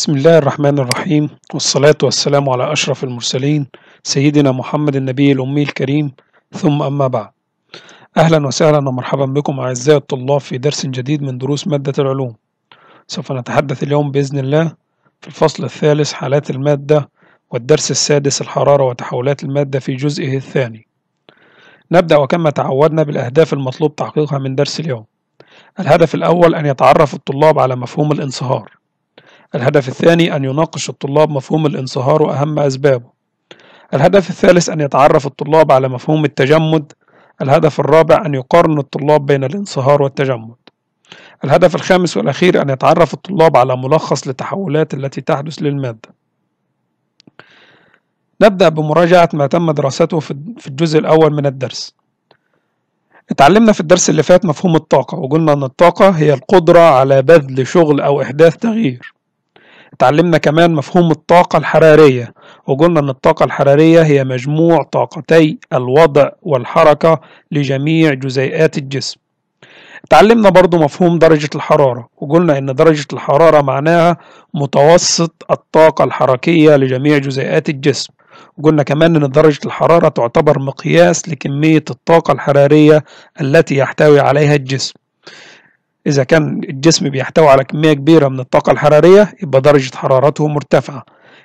بسم الله الرحمن الرحيم والصلاة والسلام على أشرف المرسلين سيدنا محمد النبي الأمي الكريم ثم أما بعد أهلا وسهلا ومرحبا بكم أعزائي الطلاب في درس جديد من دروس مادة العلوم سوف نتحدث اليوم بإذن الله في الفصل الثالث حالات المادة والدرس السادس الحرارة وتحولات المادة في جزئه الثاني نبدأ وكما تعودنا بالأهداف المطلوب تحقيقها من درس اليوم الهدف الأول أن يتعرف الطلاب على مفهوم الانصهار الهدف الثاني أن يناقش الطلاب مفهوم الانصهار وأهم أسبابه الهدف الثالث أن يتعرف الطلاب على مفهوم التجمد الهدف الرابع أن يقارن الطلاب بين الانصهار والتجمد الهدف الخامس والأخير أن يتعرف الطلاب على ملخص للتحولات التي تحدث للمادة نبدأ بمراجعة ما تم دراسته في الجزء الأول من الدرس اتعلمنا في الدرس اللي فات مفهوم الطاقة وقلنا أن الطاقة هي القدرة على بذل شغل أو إحداث تغيير اتعلمنا كمان مفهوم الطاقة الحرارية وقلنا أن الطاقة الحرارية هي مجموع طاقتي الوضع والحركة لجميع جزيئات الجسم اتعلمنا برضو مفهوم درجة الحرارة وقلنا إن درجة الحرارة معناها متوسط الطاقة الحركية لجميع جزيئات الجسم وقلنا كمان إن درجة الحرارة تعتبر مقياس لكمية الطاقة الحرارية التي يحتوي عليها الجسم إذا كان الجسم بيحتوي على كمية كبيرة من الطاقة الحرارية يبقى درجة حرارته مرتفعة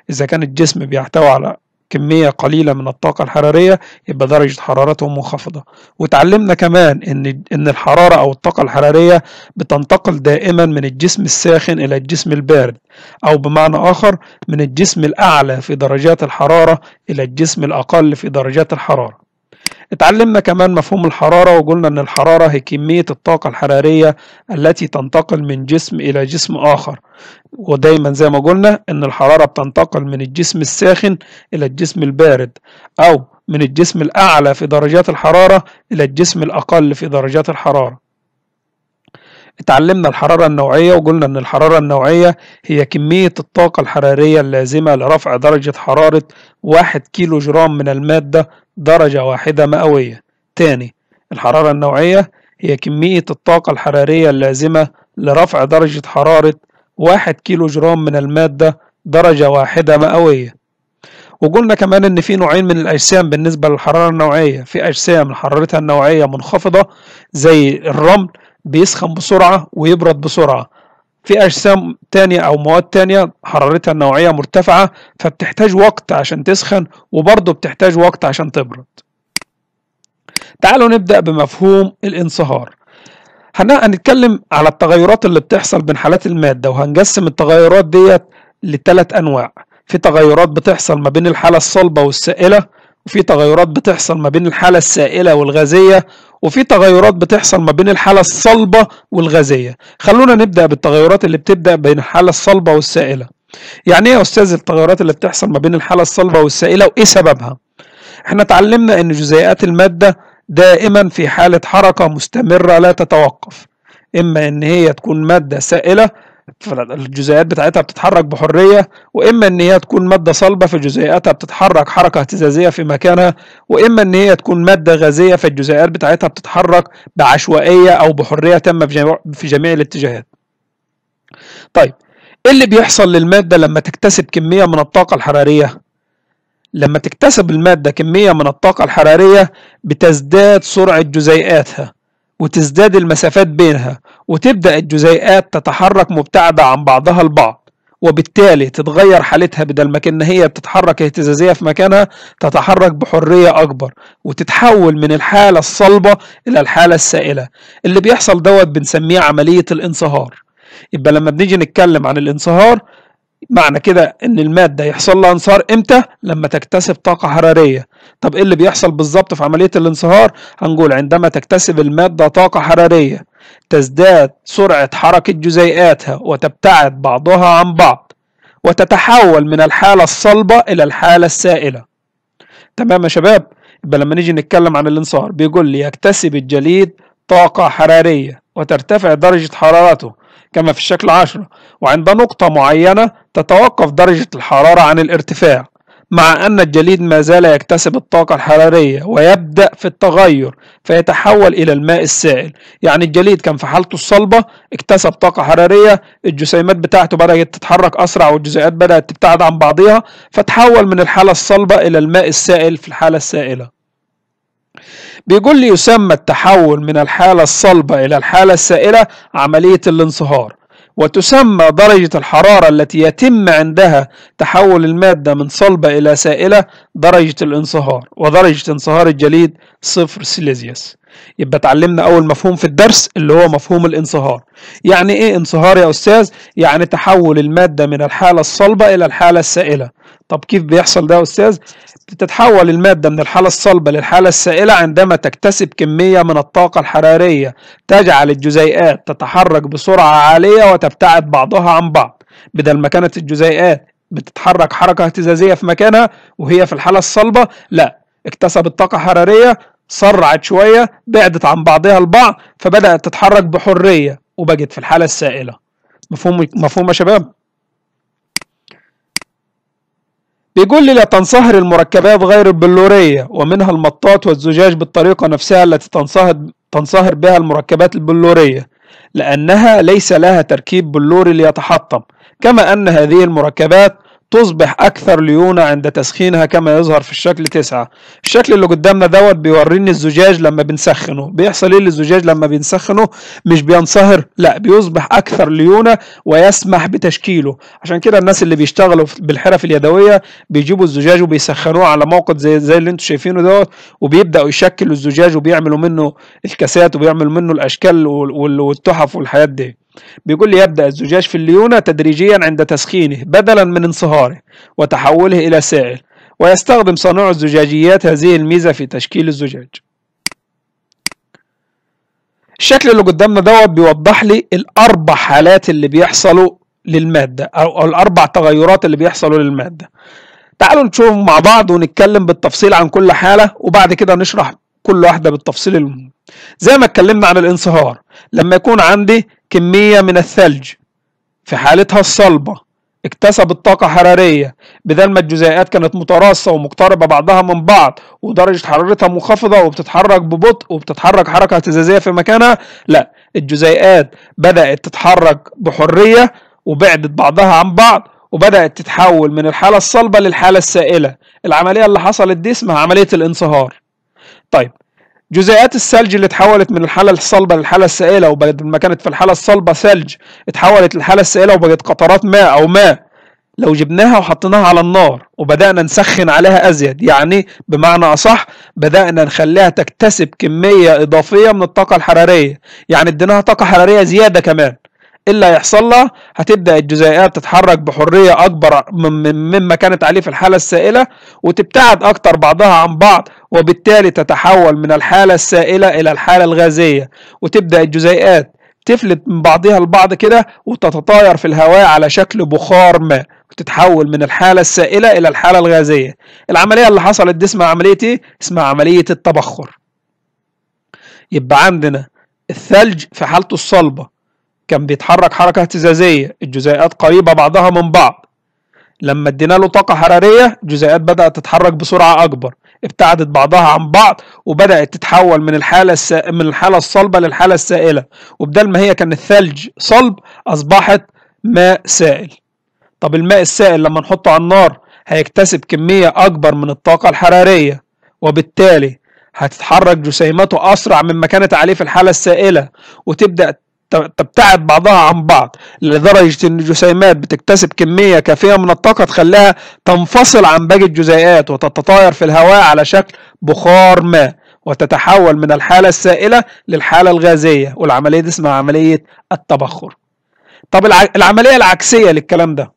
إذا كان الجسم بيحتوي على كمية قليلة من الطاقة الحرارية يبقى درجة حرارته منخفضة وتعلمنا كمان إن, إن الحرارة أو الطاقة الحرارية بتنتقل دائما من الجسم الساخن إلى الجسم البارد أو بمعنى آخر من الجسم الأعلى في درجات الحرارة إلى الجسم الأقل في درجات الحرارة اتعلمنا كمان مفهوم الحرارة وقلنا أن الحرارة هي كمية الطاقة الحرارية التي تنتقل من جسم إلى جسم آخر ودايما زي ما قلنا أن الحرارة بتنتقل من الجسم الساخن إلى الجسم البارد أو من الجسم الأعلى في درجات الحرارة إلى الجسم الأقل في درجات الحرارة اتعلمنا الحرارة النوعية وقلنا أن الحرارة النوعية هي كمية الطاقة الحرارية اللازمة لرفع درجة حرارة واحد كيلو جرام من المادة درجة واحدة مئوية تاني الحرارة النوعية هي كمية الطاقة الحرارية اللازمة لرفع درجة حرارة واحد كيلو جرام من المادة درجة واحدة مئوية وقلنا كمان إن في نوعين من الأجسام بالنسبة للحرارة النوعية في أجسام حرارتها النوعية منخفضة زي الرمل بيسخن بسرعة ويبرد بسرعة في أجسام تانية أو مواد تانية حرارتها النوعية مرتفعة فبتحتاج وقت عشان تسخن وبرضه بتحتاج وقت عشان تبرد تعالوا نبدأ بمفهوم الانصهار هنتكلم على التغيرات اللي بتحصل بين حالات المادة وهنقسم التغيرات ديت لثلاث أنواع في تغيرات بتحصل ما بين الحالة الصلبة والسائلة وفي تغيرات بتحصل ما بين الحالة السائلة والغازية وفي تغيرات بتحصل ما بين الحالة الصلبة والغازية خلونا نبدأ بالتغيرات اللي بتبدأ بين الحالة الصلبة والسائلة يعني ايه يا استاذ التغيرات اللي بتحصل ما بين الحالة الصلبة والسائلة وايه سببها احنا اتعلمنا ان جزيئات المادة دائما في حالة حركة مستمرة لا تتوقف اما ان هي تكون مادة سائلة فالجزيئات بتاعتها بتتحرك بحرية وإما إن هي تكون مادة صلبة فجزيئاتها بتتحرك حركة اهتزازية في مكانها وإما إن هي تكون مادة غازية فالجزيئات بتاعتها بتتحرك بعشوائية أو بحرية تامة في جميع الاتجاهات طيب إيه اللي بيحصل للمادة لما تكتسب كمية من الطاقة الحرارية؟ لما تكتسب المادة كمية من الطاقة الحرارية بتزداد سرعة جزيئاتها وتزداد المسافات بينها وتبدأ الجزيئات تتحرك مبتعدة عن بعضها البعض وبالتالي تتغير حالتها بدل ما كان هي بتتحرك اهتزازية في مكانها تتحرك بحرية أكبر وتتحول من الحالة الصلبة إلى الحالة السائلة اللي بيحصل دوت بنسميه عملية الانصهار يبقى لما بنيجي نتكلم عن الانصهار معنى كده ان الماده يحصل لها انصهار امتى لما تكتسب طاقه حراريه طب ايه اللي بيحصل بالظبط في عمليه الانصهار هنقول عندما تكتسب الماده طاقه حراريه تزداد سرعه حركه جزيئاتها وتبتعد بعضها عن بعض وتتحول من الحاله الصلبه الى الحاله السائله تمام يا شباب يبقى لما نيجي نتكلم عن الانصهار بيقول لي يكتسب الجليد طاقه حراريه وترتفع درجه حرارته كما في الشكل 10 وعند نقطة معينة تتوقف درجة الحرارة عن الارتفاع مع أن الجليد ما زال يكتسب الطاقة الحرارية ويبدأ في التغير فيتحول إلى الماء السائل يعني الجليد كان في حالته الصلبة اكتسب طاقة حرارية الجسيمات بتاعته بدأت تتحرك أسرع والجزيئات بدأت تبتعد عن بعضها فتحول من الحالة الصلبة إلى الماء السائل في الحالة السائلة بيقول لي يسمى التحول من الحالة الصلبة إلى الحالة السائلة عملية الانصهار وتسمى درجة الحرارة التي يتم عندها تحول المادة من صلبة إلى سائلة درجة الانصهار ودرجة انصهار الجليد صفر سيليزيوس يبقى اتعلمنا اول مفهوم في الدرس اللي هو مفهوم الانصهار يعني ايه انصهار يا استاذ يعني تحول الماده من الحاله الصلبه الى الحاله السائله طب كيف بيحصل ده يا استاذ بتتحول الماده من الحاله الصلبه للحاله السائله عندما تكتسب كميه من الطاقه الحراريه تجعل الجزيئات تتحرك بسرعه عاليه وتبتعد بعضها عن بعض بدل ما كانت الجزيئات بتتحرك حركه اهتزازيه في مكانها وهي في الحاله الصلبه لا اكتسبت طاقه حراريه سرعت شوية بعدت عن بعضها البعض فبدأت تتحرك بحرية وبقت في الحالة السائلة مفهوم مفهوم يا شباب بيقول لي لا تنصهر المركبات غير البلورية ومنها المطاط والزجاج بالطريقة نفسها التي تنصهر تنصهر بها المركبات البلورية لأنها ليس لها تركيب بلوري ليتحطم كما أن هذه المركبات تصبح أكثر ليونة عند تسخينها كما يظهر في الشكل 9 الشكل اللي قدامنا دوت بيوريني الزجاج لما بنسخنه بيحصل إيه للزجاج لما بنسخنه مش بينصهر لا بيصبح أكثر ليونة ويسمح بتشكيله عشان كده الناس اللي بيشتغلوا بالحرف اليدوية بيجيبوا الزجاج وبيسخنوه على موقد زي زي اللي انتم شايفينه دوت وبيبدأوا يشكلوا الزجاج وبيعملوا منه الكاسات وبيعملوا منه الأشكال والتحف والحاجات دي بيقول لي يبدأ الزجاج في الليونة تدريجيا عند تسخينه بدلا من انصهاره وتحوله إلى سائل ويستخدم صانع الزجاجيات هذه الميزة في تشكيل الزجاج الشكل اللي قدامنا دوت بيوضح لي الأربع حالات اللي بيحصلوا للمادة أو الأربع تغيرات اللي بيحصلوا للمادة تعالوا نشوفهم مع بعض ونتكلم بالتفصيل عن كل حالة وبعد كده نشرح كل واحدة بالتفصيل المهم زي ما اتكلمنا عن الانصهار لما يكون عندي كمية من الثلج في حالتها الصلبة اكتسبت طاقة حرارية بدل ما الجزيئات كانت متراصة ومقتربة بعضها من بعض ودرجة حرارتها منخفضة وبتتحرك ببطء وبتتحرك حركة اهتزازية في مكانها لا الجزيئات بدأت تتحرك بحرية وبعدت بعضها عن بعض وبدأت تتحول من الحالة الصلبة للحالة السائلة العملية اللي حصلت دي اسمها عملية الانصهار طيب جزيئات الثلج اللي اتحولت من الحالة الصلبة للحالة السائلة وبقت ما كانت في الحالة الصلبة ثلج اتحولت للحالة السائلة وبقت قطرات ماء أو ماء لو جبناها وحطيناها على النار وبدأنا نسخن عليها أزيد يعني بمعنى أصح بدأنا نخليها تكتسب كمية إضافية من الطاقة الحرارية يعني اديناها طاقة حرارية زيادة كمان إيه اللي لها هتبدا الجزيئات تتحرك بحريه اكبر مما كانت عليه في الحاله السائله وتبتعد اكتر بعضها عن بعض وبالتالي تتحول من الحالة السائلة إلى الحالة الغازية وتبدأ الجزيئات تفلت من بعضها البعض كده وتتطاير في الهواء على شكل بخار ماء وتتحول من الحالة السائلة إلى الحالة الغازية العملية اللي حصلت دي اسمها عملية إيه؟ اسمها عملية التبخر يبقى عندنا الثلج في حالته الصلبة كان بيتحرك حركة اهتزازية الجزيئات قريبة بعضها من بعض لما ادينا له طاقة حرارية الجزيئات بدأت تتحرك بسرعة أكبر ابتعدت بعضها عن بعض وبدات تتحول من الحاله الس... من الحاله الصلبه للحاله السائله وبدل ما هي كان الثلج صلب اصبحت ماء سائل طب الماء السائل لما نحطه على النار هيكتسب كميه اكبر من الطاقه الحراريه وبالتالي هتتحرك جسيمته اسرع مما كانت عليه في الحاله السائله وتبدا تبتعد بعضها عن بعض لدرجة أن الجسيمات بتكتسب كمية كافية من الطاقة تخليها تنفصل عن باقي الجزيئات وتتطاير في الهواء على شكل بخار ماء وتتحول من الحالة السائلة للحالة الغازية والعملية دي اسمها عملية التبخر طب العملية العكسية للكلام ده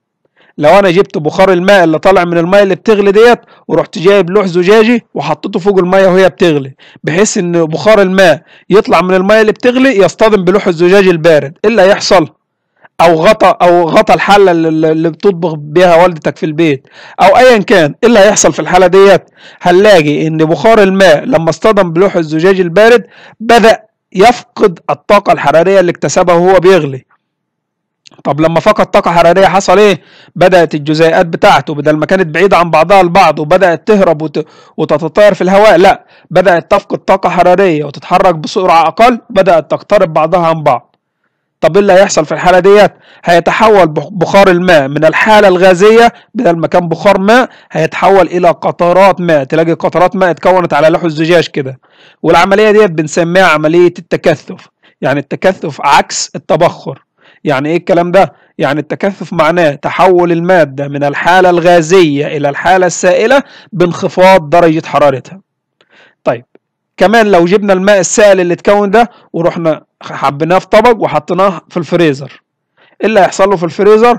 لو انا جبت بخار الماء اللي طالع من الماء اللي بتغلي ديت ورحت جايب لوح زجاجي وحطيته فوق الماء وهي بتغلي بحيث ان بخار الماء يطلع من الماء اللي بتغلي يصطدم بلوح الزجاج البارد ايه اللي هيحصل او غطى او غطى الحله اللي بتطبخ بيها والدتك في البيت او ايا كان ايه اللي هيحصل في الحاله ديت هنلاقي ان بخار الماء لما اصطدم بلوح الزجاج البارد بدا يفقد الطاقه الحراريه اللي اكتسبها وهو بيغلي طب لما فقد طاقة حرارية حصل ايه؟ بدأت الجزيئات بتاعته بدل ما كانت بعيدة عن بعضها البعض وبدأت تهرب وت... وتتطاير في الهواء لا بدأت تفقد طاقة حرارية وتتحرك بسرعة أقل بدأت تقترب بعضها عن بعض طب ايه اللي هيحصل في الحالة ديت؟ هيتحول بخار الماء من الحالة الغازية بدل ما كان بخار ماء هيتحول إلى قطرات ماء تلاقي قطرات ماء اتكونت على لوح الزجاج كده والعملية ديت بنسميها عملية التكثف يعني التكثف عكس التبخر يعني ايه الكلام ده يعني التكثف معناه تحول المادة من الحالة الغازية إلى الحالة السائلة بانخفاض درجة حرارتها طيب كمان لو جبنا الماء السائل اللي اتكون ده ورحنا حبيناه في طبق وحطيناه في الفريزر ايه اللي هيحصل له في الفريزر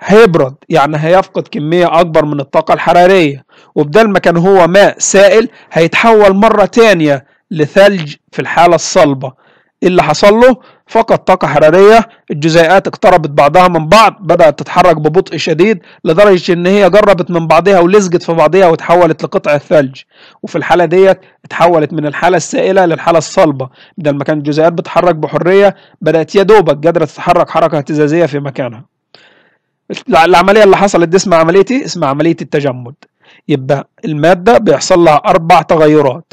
هيبرد يعني هيفقد كمية أكبر من الطاقة الحرارية وبدل ما كان هو ماء سائل هيتحول مرة تانية لثلج في الحالة الصلبة ايه اللي حصل له فقد طاقة حرارية الجزيئات اقتربت بعضها من بعض بدأت تتحرك ببطء شديد لدرجة ان هي جربت من بعضها ولزجت في بعضها وتحولت لقطع الثلج وفي الحالة ديت اتحولت من الحالة السائلة للحالة الصلبة بدل ما كانت الجزيئات بتتحرك بحرية بدأت يا دوبك قادرة تتحرك حركة اهتزازية في مكانها العملية اللي حصلت دي اسمها عملية إيه؟ اسمها عملية التجمد يبقى المادة بيحصل لها أربع تغيرات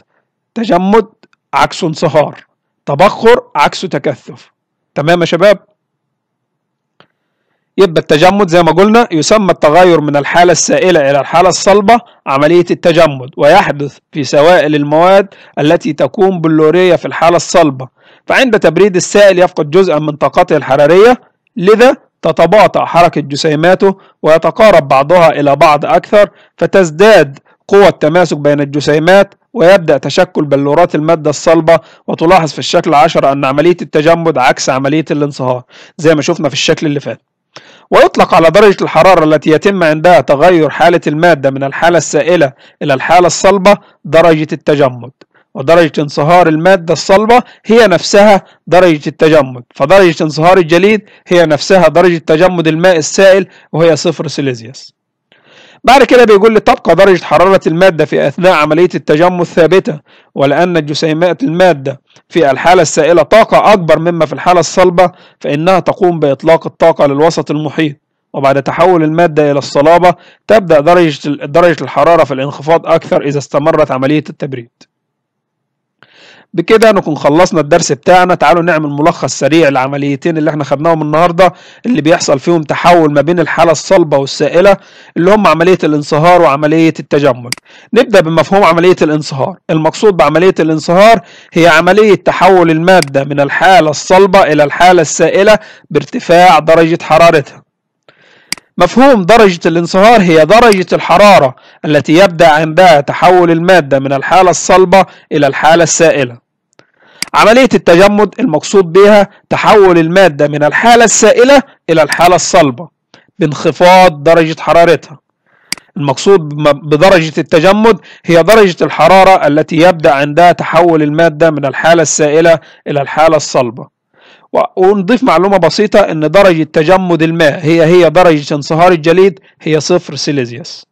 تجمد عكسه انصهار تبخر عكسه تكثف تمام يا شباب يبقى التجمد زي ما قلنا يسمى التغير من الحالة السائلة إلى الحالة الصلبة عملية التجمد ويحدث في سوائل المواد التي تكون بلورية في الحالة الصلبة فعند تبريد السائل يفقد جزءا من طاقته الحرارية لذا تتباطأ حركة جسيماته ويتقارب بعضها إلى بعض أكثر فتزداد قوة التماسك بين الجسيمات ويبدأ تشكل بلورات المادة الصلبة وتلاحظ في الشكل 10 أن عملية التجمد عكس عملية الانصهار زي ما شفنا في الشكل اللي فات ويطلق على درجة الحرارة التي يتم عندها تغير حالة المادة من الحالة السائلة إلى الحالة الصلبة درجة التجمد ودرجة انصهار المادة الصلبة هي نفسها درجة التجمد فدرجة انصهار الجليد هي نفسها درجة تجمد الماء السائل وهي صفر سيليزيوس بعد كده بيقول لي تبقى درجة حرارة المادة في أثناء عملية التجمد ثابتة ولأن جسيمات المادة في الحالة السائلة طاقة أكبر مما في الحالة الصلبة فإنها تقوم بإطلاق الطاقة للوسط المحيط وبعد تحول المادة إلى الصلابة تبدأ درجة درجة الحرارة في الانخفاض أكثر إذا استمرت عملية التبريد بكده نكون خلصنا الدرس بتاعنا تعالوا نعمل ملخص سريع لعمليتين اللي احنا خدناهم النهارده اللي بيحصل فيهم تحول ما بين الحاله الصلبه والسائله اللي هم عمليه الانصهار وعمليه التجمد نبدا بمفهوم عمليه الانصهار المقصود بعمليه الانصهار هي عمليه تحول الماده من الحاله الصلبه الى الحاله السائله بارتفاع درجه حرارتها مفهوم درجة الانصهار هي درجة الحرارة التي يبدأ عندها تحول المادة من الحالة الصلبة إلى الحالة السائلة عملية التجمد المقصود بها تحول المادة من الحالة السائلة إلى الحالة الصلبة بانخفاض درجة حرارتها المقصود بدرجة التجمد هي درجة الحرارة التي يبدأ عندها تحول المادة من الحالة السائلة إلى الحالة الصلبة ونضيف معلومة بسيطة أن درجة تجمد الماء هي هي درجة انصهار الجليد هي صفر سيليزيوس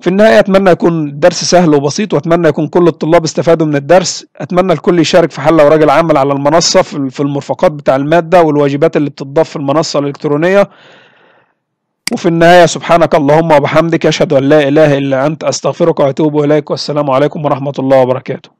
في النهاية أتمنى يكون الدرس سهل وبسيط وأتمنى يكون كل الطلاب استفادوا من الدرس أتمنى الكل يشارك في حلة وراجل عمل على المنصة في المرفقات بتاع المادة والواجبات اللي بتضاف في المنصة الإلكترونية وفي النهاية سبحانك اللهم وبحمدك أشهد أن لا إله إلا أنت أستغفرك وأتوب إليك والسلام عليكم ورحمة الله وبركاته